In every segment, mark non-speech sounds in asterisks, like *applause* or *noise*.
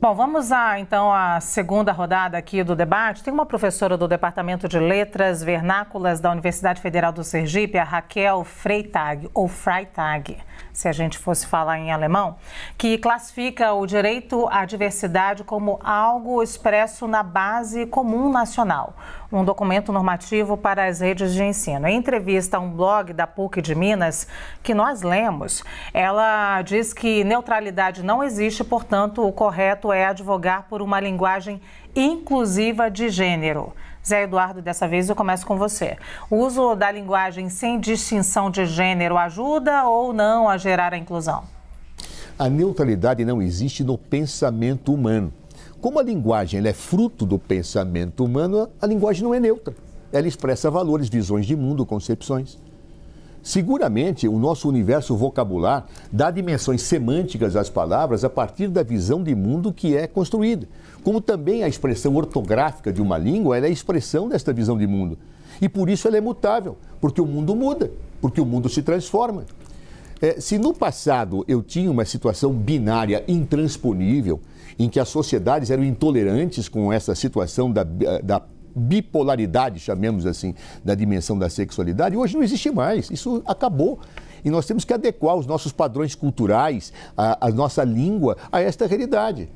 Bom, vamos a, então à segunda rodada aqui do debate. Tem uma professora do Departamento de Letras Vernáculas da Universidade Federal do Sergipe, a Raquel Freitag, ou Freitag se a gente fosse falar em alemão, que classifica o direito à diversidade como algo expresso na base comum nacional, um documento normativo para as redes de ensino. Em entrevista a um blog da PUC de Minas, que nós lemos, ela diz que neutralidade não existe, portanto, o correto é advogar por uma linguagem inclusiva de gênero. Zé Eduardo, dessa vez eu começo com você. O uso da linguagem sem distinção de gênero ajuda ou não a gerar a inclusão? A neutralidade não existe no pensamento humano. Como a linguagem é fruto do pensamento humano, a linguagem não é neutra. Ela expressa valores, visões de mundo, concepções. Seguramente, o nosso universo vocabular dá dimensões semânticas às palavras a partir da visão de mundo que é construída. Como também a expressão ortográfica de uma língua é a expressão desta visão de mundo. E por isso ela é mutável, porque o mundo muda, porque o mundo se transforma. É, se no passado eu tinha uma situação binária intransponível, em que as sociedades eram intolerantes com essa situação da, da bipolaridade, chamemos assim, da dimensão da sexualidade, hoje não existe mais. Isso acabou. E nós temos que adequar os nossos padrões culturais, a, a nossa língua, a esta realidade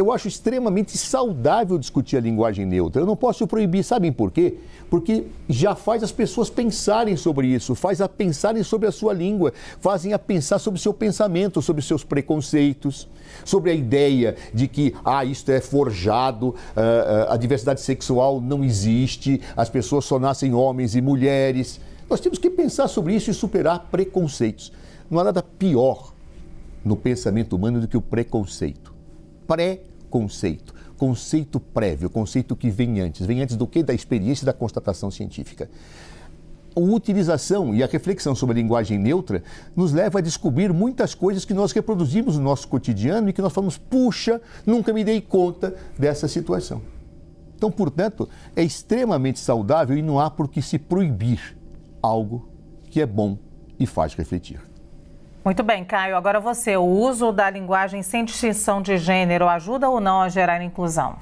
eu acho extremamente saudável discutir a linguagem neutra. Eu não posso proibir, sabem por quê? Porque já faz as pessoas pensarem sobre isso, faz a pensarem sobre a sua língua, fazem a pensar sobre o seu pensamento, sobre os seus preconceitos, sobre a ideia de que, ah, isto é forjado, ah, ah, a diversidade sexual não existe, as pessoas só nascem homens e mulheres. Nós temos que pensar sobre isso e superar preconceitos. Não há nada pior no pensamento humano do que o preconceito pré-conceito. Conceito prévio, conceito que vem antes. Vem antes do que? Da experiência e da constatação científica a utilização e a reflexão sobre a linguagem neutra nos leva a descobrir muitas coisas que nós reproduzimos no nosso cotidiano e que nós falamos, puxa, nunca me dei conta dessa situação. Então, portanto, é extremamente saudável e não há por que se proibir algo que é bom e faz refletir. Muito bem, Caio. Agora você, o uso da linguagem sem distinção de gênero ajuda ou não a gerar inclusão?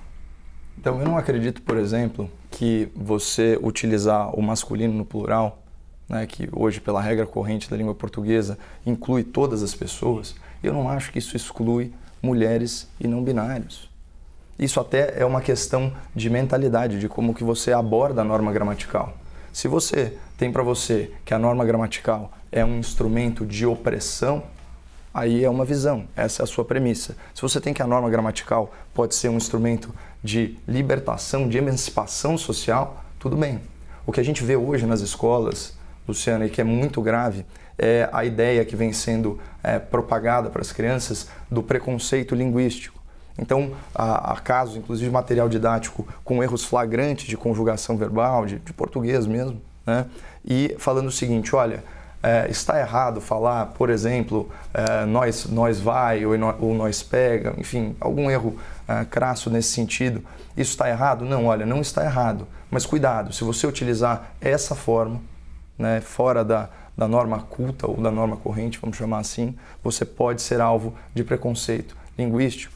Então, eu não acredito, por exemplo, que você utilizar o masculino no plural, né, que hoje, pela regra corrente da língua portuguesa, inclui todas as pessoas, eu não acho que isso exclui mulheres e não binários. Isso até é uma questão de mentalidade, de como que você aborda a norma gramatical. Se você tem para você que a norma gramatical é um instrumento de opressão, aí é uma visão, essa é a sua premissa. Se você tem que a norma gramatical pode ser um instrumento de libertação, de emancipação social, tudo bem. O que a gente vê hoje nas escolas, Luciana, e que é muito grave, é a ideia que vem sendo é, propagada para as crianças do preconceito linguístico. Então, há, há casos, inclusive material didático, com erros flagrantes de conjugação verbal, de, de português mesmo, né? e falando o seguinte: olha, é, está errado falar, por exemplo, é, nós, nós vai ou, ou nós pega, enfim, algum erro é, crasso nesse sentido. Isso está errado? Não, olha, não está errado. Mas cuidado, se você utilizar essa forma, né, fora da, da norma culta ou da norma corrente, vamos chamar assim, você pode ser alvo de preconceito linguístico.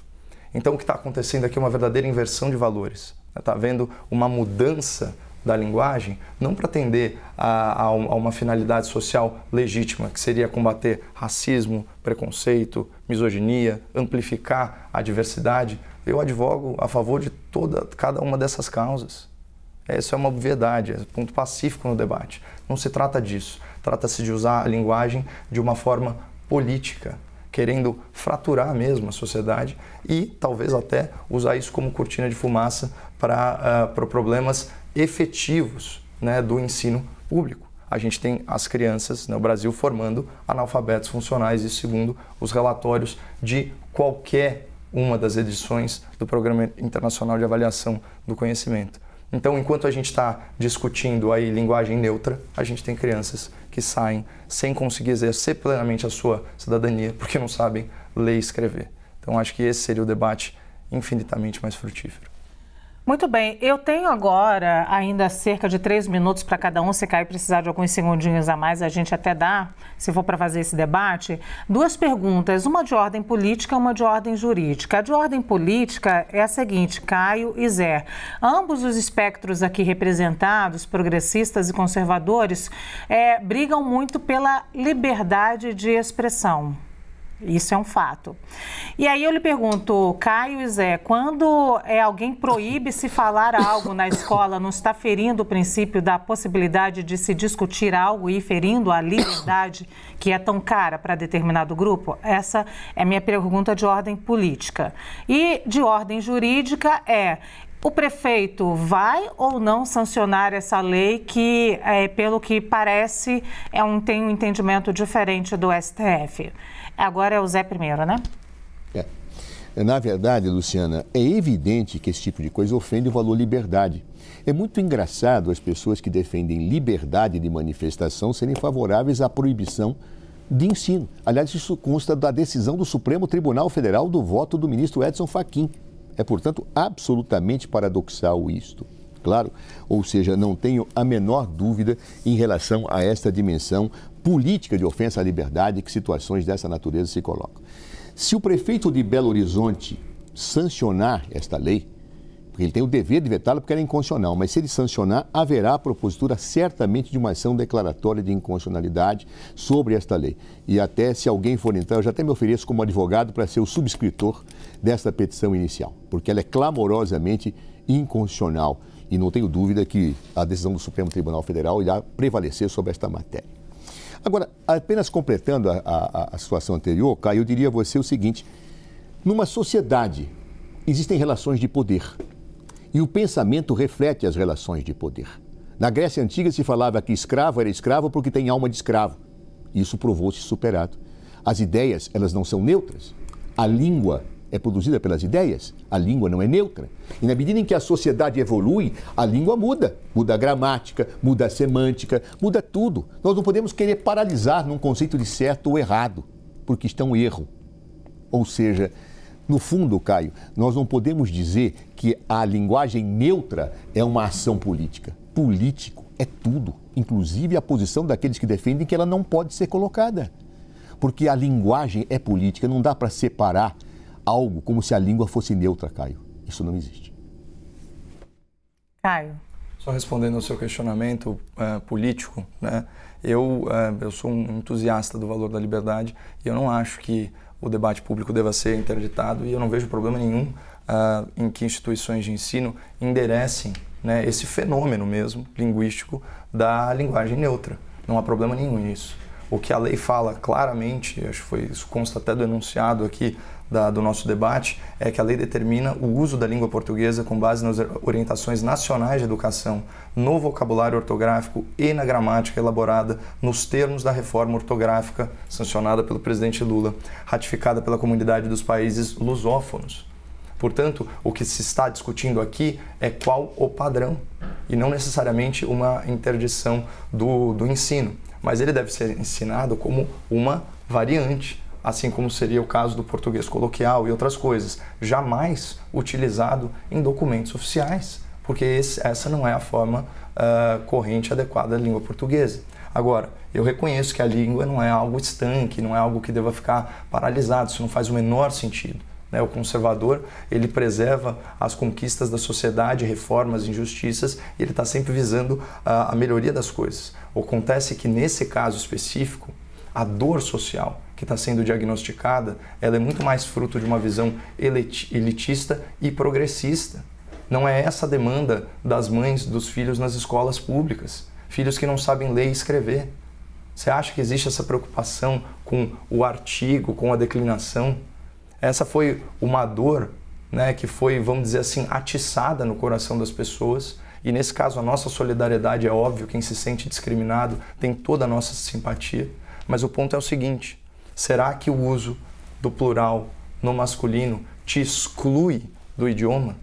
Então, o que está acontecendo aqui é uma verdadeira inversão de valores. Está havendo uma mudança da linguagem, não para atender a, a, uma finalidade social legítima, que seria combater racismo, preconceito, misoginia, amplificar a diversidade. Eu advogo a favor de toda, cada uma dessas causas. Isso é uma obviedade, é ponto pacífico no debate. Não se trata disso. Trata-se de usar a linguagem de uma forma política, querendo fraturar mesmo a sociedade e talvez até usar isso como cortina de fumaça para uh, problemas efetivos né, do ensino público. A gente tem as crianças no né, Brasil formando analfabetos funcionais, e segundo os relatórios de qualquer uma das edições do Programa Internacional de Avaliação do Conhecimento. Então, enquanto a gente está discutindo aí linguagem neutra, a gente tem crianças que saem sem conseguir exercer plenamente a sua cidadania porque não sabem ler e escrever. Então, acho que esse seria o debate infinitamente mais frutífero. Muito bem, eu tenho agora ainda cerca de três minutos para cada um. Se cair precisar de alguns segundinhos a mais, a gente até dá, se for para fazer esse debate. Duas perguntas, uma de ordem política e uma de ordem jurídica. A de ordem política é a seguinte, Caio e Zé. Ambos os espectros aqui representados, progressistas e conservadores, é, brigam muito pela liberdade de expressão. Isso é um fato. E aí eu lhe pergunto, Caio e Zé, quando é, alguém proíbe se falar algo na escola, não está ferindo o princípio da possibilidade de se discutir algo e ferindo a liberdade que é tão cara para determinado grupo? Essa é minha pergunta de ordem política. E de ordem jurídica é, o prefeito vai ou não sancionar essa lei que, é, pelo que parece, é um, tem um entendimento diferente do STF? Agora é o Zé primeiro, né? É. é. Na verdade, Luciana, é evidente que esse tipo de coisa ofende o valor liberdade. É muito engraçado as pessoas que defendem liberdade de manifestação serem favoráveis à proibição de ensino. Aliás, isso consta da decisão do Supremo Tribunal Federal do voto do ministro Edson Fachin, é, portanto, absolutamente paradoxal isto. Claro, ou seja, não tenho a menor dúvida em relação a esta dimensão política de ofensa à liberdade que situações dessa natureza se colocam. Se o prefeito de Belo Horizonte sancionar esta lei, ele tem o dever de vetá-la porque ela é inconstitucional, mas se ele sancionar, haverá a propositura certamente de uma ação declaratória de inconstitucionalidade sobre esta lei. E até se alguém for entrar, eu já até me ofereço como advogado para ser o subscritor desta petição inicial, porque ela é clamorosamente inconstitucional. E não tenho dúvida que a decisão do Supremo Tribunal Federal irá prevalecer sobre esta matéria. Agora, apenas completando a, a, a, situação anterior, Caio, eu diria a você o seguinte: numa sociedade existem relações de poder. E o pensamento reflete as relações de poder. Na Grécia Antiga se falava que escravo era escravo porque tem alma de escravo. Isso provou-se superado. As ideias, elas não são neutras. A língua é produzida pelas ideias, a língua não é neutra. E na medida em que a sociedade evolui, a língua muda. Muda a gramática, muda a semântica, muda tudo. Nós não podemos querer paralisar num conceito de certo ou errado, porque está um erro. Ou seja, no fundo, Caio, nós não podemos dizer que a linguagem neutra é uma ação política. Político é tudo, inclusive a posição daqueles que defendem que ela não pode ser colocada. Porque a linguagem é política, não dá para separar algo como se a língua fosse neutra, Caio. Isso não existe. Caio. Só respondendo ao seu questionamento é, político, né? eu, é, eu sou um entusiasta do valor da liberdade e eu não acho que o debate público deva ser interditado e eu não vejo problema nenhum uh, em que instituições de ensino enderecem né, esse fenômeno mesmo linguístico da linguagem neutra. Não há problema nenhum nisso o que a lei fala claramente, acho que foi isso consta até do enunciado aqui da, do nosso debate, é que a lei determina o uso da língua portuguesa com base nas orientações nacionais de educação, no vocabulário ortográfico e na gramática elaborada nos termos da reforma ortográfica sancionada pelo presidente Lula, ratificada pela comunidade dos países lusófonos. Portanto, o que se está discutindo aqui é qual o padrão e não necessariamente uma interdição do, do ensino mas ele deve ser ensinado como uma variante, assim como seria o caso do português coloquial e outras coisas, jamais utilizado em documentos oficiais, porque esse, essa não é a forma uh, corrente adequada da língua portuguesa. Agora, eu reconheço que a língua não é algo estanque, não é algo que deva ficar paralisado, isso não faz o menor sentido. Né? O conservador ele preserva as conquistas da sociedade, reformas, injustiças, e ele está sempre visando a, a melhoria das coisas. Acontece que nesse caso específico, a dor social que está sendo diagnosticada, ela é muito mais fruto de uma visão elitista e progressista. Não é essa a demanda das mães dos filhos nas escolas públicas, filhos que não sabem ler e escrever. Você acha que existe essa preocupação com o artigo, com a declinação? Essa foi uma dor né, que foi, vamos dizer assim, atiçada no coração das pessoas. E nesse caso, a nossa solidariedade é óbvio, quem se sente discriminado tem toda a nossa simpatia. Mas o ponto é o seguinte: será que o uso do plural no masculino te exclui do idioma?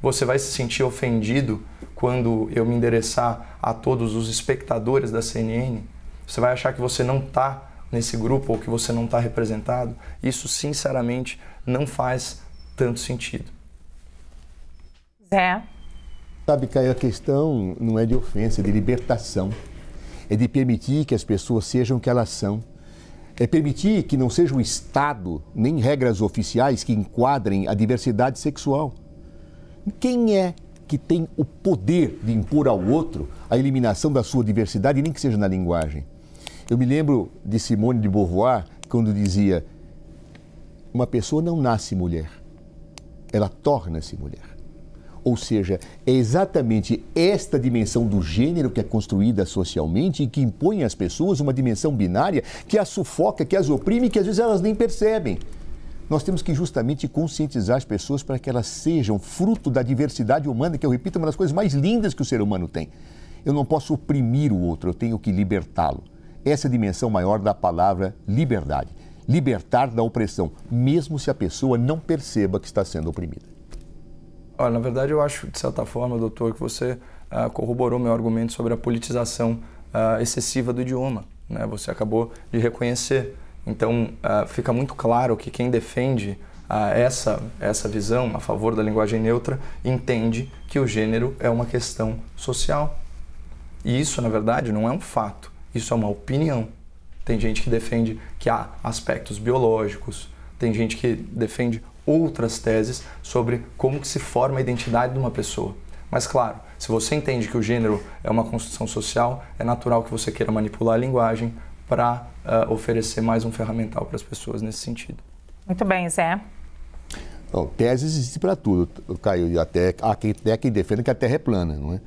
Você vai se sentir ofendido quando eu me endereçar a todos os espectadores da CNN? Você vai achar que você não está nesse grupo ou que você não está representado, isso sinceramente não faz tanto sentido. Zé? Sabe, Caio, a questão não é de ofensa, é de libertação. É de permitir que as pessoas sejam o que elas são. É permitir que não seja o Estado, nem regras oficiais que enquadrem a diversidade sexual. Quem é que tem o poder de impor ao outro a eliminação da sua diversidade, nem que seja na linguagem? Eu me lembro de Simone de Beauvoir quando dizia: uma pessoa não nasce mulher, ela torna-se mulher. Ou seja, é exatamente esta dimensão do gênero que é construída socialmente e que impõe às pessoas uma dimensão binária que as sufoca, que as oprime, que às vezes elas nem percebem. Nós temos que justamente conscientizar as pessoas para que elas sejam fruto da diversidade humana, que eu repito, é uma das coisas mais lindas que o ser humano tem. Eu não posso oprimir o outro, eu tenho que libertá-lo essa é dimensão maior da palavra liberdade. Libertar da opressão, mesmo se a pessoa não perceba que está sendo oprimida. Olha, na verdade, eu acho, de certa forma, doutor, que você uh, corroborou meu argumento sobre a politização uh, excessiva do idioma. Né? Você acabou de reconhecer. Então, uh, fica muito claro que quem defende essa, essa visão a favor da linguagem neutra entende que o gênero é uma questão social. E isso, na verdade, não é um fato. Isso é uma opinião. Tem gente que defende que há aspectos biológicos, tem gente que defende outras teses sobre como que se forma a identidade de uma pessoa. Mas claro, se você entende que o gênero é uma construção social, é natural que você queira manipular a linguagem para uh, ah, oferecer mais um ferramental para as pessoas nesse sentido. Muito bem, Zé. Bom, teses existem para tudo, Caio. Até, há quem, até quem defenda que a Terra é plana, não é?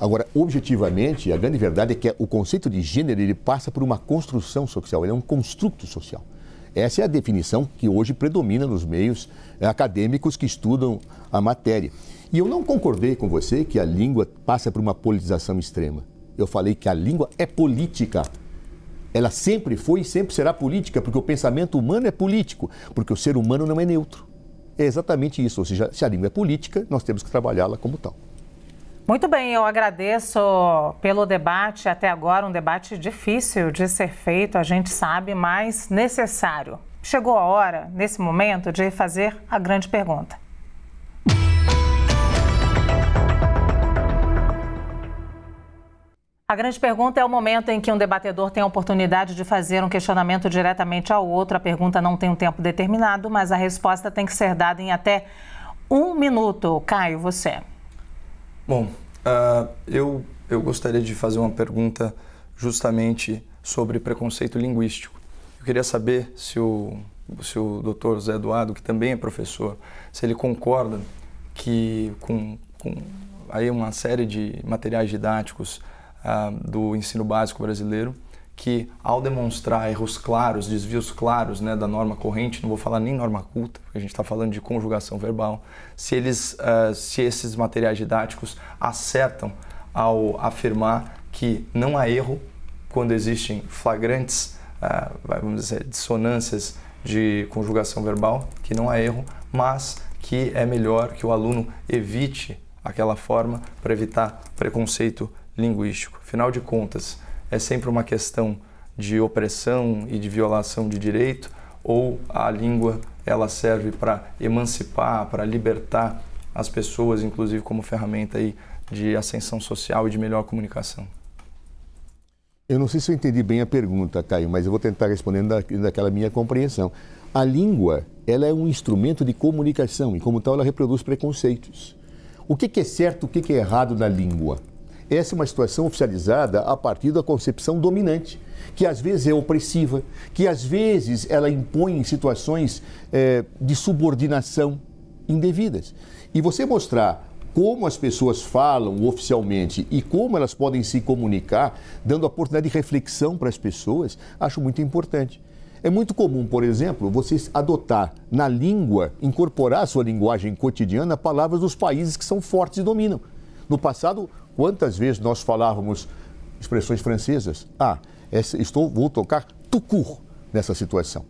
Agora, objetivamente, a grande verdade é que o conceito de gênero ele passa por uma construção social, ele é um construto social. Essa é a definição que hoje predomina nos meios eh, acadêmicos que estudam a matéria. E eu não concordei com você que a língua passa por uma politização extrema. Eu falei que a língua é política. Ela sempre foi e sempre será política, porque o pensamento humano é político, porque o ser humano não é neutro. É exatamente isso. Ou seja, se a língua é política, nós temos que trabalhá-la como tal. Muito bem, eu agradeço pelo debate até agora, um debate difícil de ser feito, a gente sabe, mas necessário. Chegou a hora, nesse momento, de fazer a grande pergunta. A grande pergunta é o momento em que um debatedor tem a oportunidade de fazer um questionamento diretamente ao outro. A pergunta não tem um tempo determinado, mas a resposta tem que ser dada em até um minuto. Caio, você. Bom, uh, eu, eu gostaria de fazer uma pergunta justamente sobre preconceito linguístico. Eu queria saber se o, se o doutor Zé Eduardo, que também é professor, se ele concorda que com, com aí uma série de materiais didáticos uh, do ensino básico brasileiro, que ao demonstrar erros claros, desvios claros né, da norma corrente, não vou falar nem norma culta, porque a gente está falando de conjugação verbal, se, eles, uh, se esses materiais didáticos acertam ao afirmar que não há erro quando existem flagrantes, uh, vamos dizer, dissonâncias de conjugação verbal, que não há erro, mas que é melhor que o aluno evite aquela forma para evitar preconceito linguístico. Afinal de contas, é sempre uma questão de opressão e de violação de direito, ou a língua ela serve para emancipar, para libertar as pessoas, inclusive como ferramenta aí de ascensão social e de melhor comunicação? Eu não sei se eu entendi bem a pergunta, Caio, mas eu vou tentar responder da, daquela minha compreensão. A língua, ela é um instrumento de comunicação e, como tal, ela reproduz preconceitos. O que, é certo, o que, que é errado na língua? Essa é uma situação oficializada a partir da concepção dominante, que às vezes é opressiva, que às vezes ela impõe situações é, de subordinação indevidas. E você mostrar como as pessoas falam oficialmente e como elas podem se comunicar, dando a oportunidade de reflexão para as pessoas, acho muito importante. É muito comum, por exemplo, você adotar na língua, incorporar à sua linguagem cotidiana palavras dos países que são fortes e dominam. No passado, Quantas vezes nós falávamos expressões francesas? Ah, estou, vou tocar tucur nessa situação.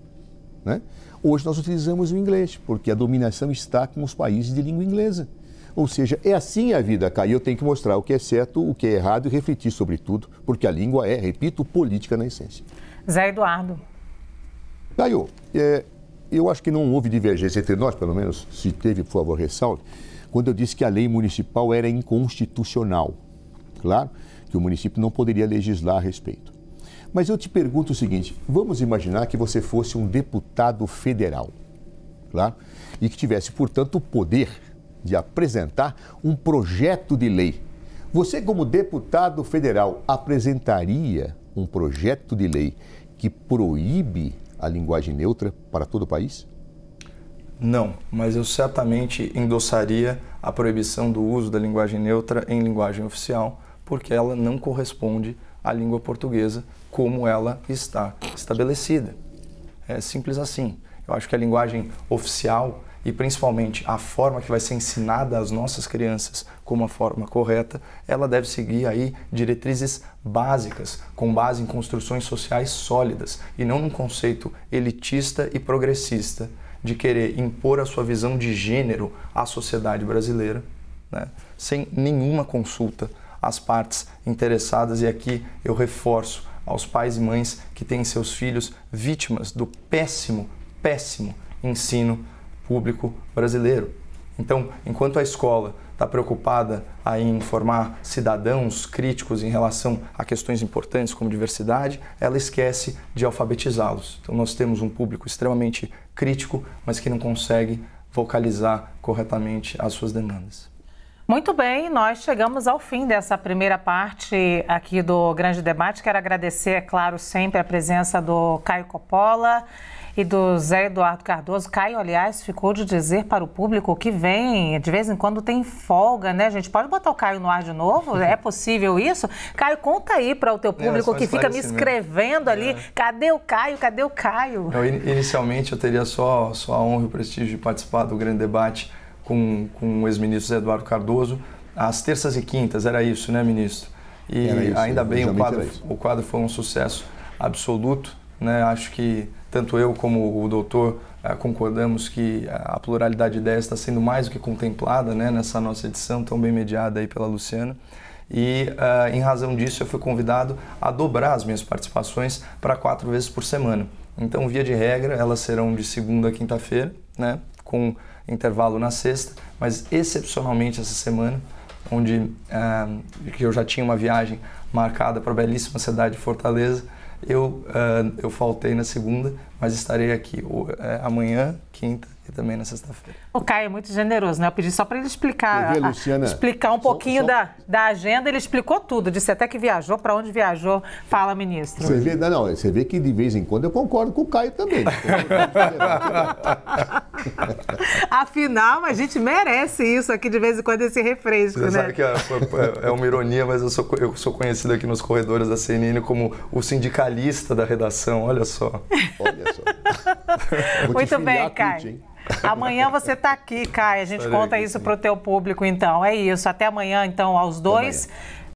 Né? Hoje nós utilizamos o inglês, porque a dominação está com os países de língua inglesa. Ou seja, é assim a vida, Caio. Eu tenho que mostrar o que é certo, o que é errado e refletir sobre tudo, porque a língua é, repito, política na essência. Zé Eduardo. Caio, é, eu acho que não houve divergência entre nós, pelo menos, se teve, por favor, ressalve quando eu disse que a lei municipal era inconstitucional. Claro que o município não poderia legislar a respeito. Mas eu te pergunto o seguinte: vamos imaginar que você fosse um deputado federal, claro, e que tivesse, portanto, o poder de apresentar um projeto de lei. Você, como deputado federal, apresentaria um projeto de lei que proíbe a linguagem neutra para todo o país? Não, mas eu certamente endossaria a proibição do uso da linguagem neutra em linguagem oficial, porque ela não corresponde à língua portuguesa como ela está estabelecida. É simples assim. Eu acho que a linguagem oficial e principalmente a forma que vai ser ensinada às nossas crianças como a forma correta, ela deve seguir aí diretrizes básicas, com base em construções sociais sólidas e não num conceito elitista e progressista de querer impor a sua visão de gênero à sociedade brasileira, né? sem nenhuma consulta às partes interessadas. E aqui eu reforço aos pais e mães que têm seus filhos vítimas do péssimo, péssimo ensino público brasileiro. Então, enquanto a escola está preocupada em informar cidadãos críticos em relação a questões importantes como diversidade, ela esquece de alfabetizá-los. Então, nós temos um público extremamente crítico, mas que não consegue vocalizar corretamente as suas demandas. Muito bem, nós chegamos ao fim dessa primeira parte aqui do Grande Debate. Quero agradecer, é claro, sempre a presença do Caio Coppola e do Zé Eduardo Cardoso. Caio, aliás, ficou de dizer para o público que vem, de vez em quando tem folga, né? A gente pode botar o Caio no ar de novo? É possível isso? Caio, conta aí para o teu é, público é, que fica me escrevendo ali. É. Cadê o Caio? Cadê o Caio? Eu, inicialmente eu teria só, só a honra e o prestígio de participar do grande debate com, com o ex-ministro Eduardo Cardoso, às terças e quintas, era isso, né, ministro? E isso, ainda bem, o quadro, o quadro foi um sucesso absoluto. Né? Acho que tanto eu como o doutor eh, concordamos que a pluralidade de ideias está sendo mais do que contemplada né, nessa nossa edição tão bem mediada aí pela Luciana. E uh, em razão disso eu fui convidado a dobrar as minhas participações para quatro vezes por semana. Então, via de regra, elas serão de segunda a quinta-feira, né, com intervalo na sexta, mas excepcionalmente essa semana, onde eh, que eu já tinha uma viagem marcada para a belíssima cidade de Fortaleza, eu, eh, eu faltei na segunda, mas estarei aqui eh, amanhã, quinta, e também na sexta-feira. O Caio é muito generoso, né? Eu pedi só para ele explicar, Luciana, a, explicar um pouquinho só, Da, da agenda. Ele explicou tudo, disse até que viajou, para onde viajou. Fala, ministro. Você vê, não, não, você vê que de vez em quando eu concordo com o Caio também. *laughs* Afinal, a gente merece isso aqui de vez em quando, esse refresco, você né? Sabe que é, é uma ironia, mas eu sou, eu sou conhecido aqui nos corredores da CNN como o sindicalista da redação, olha só. Olha só. Muito bem, Caio. Amanhã você está aqui, Caio. A gente Estarei conta aqui, isso para o teu público, então. É isso. Até amanhã, então, aos dois. Amanhã.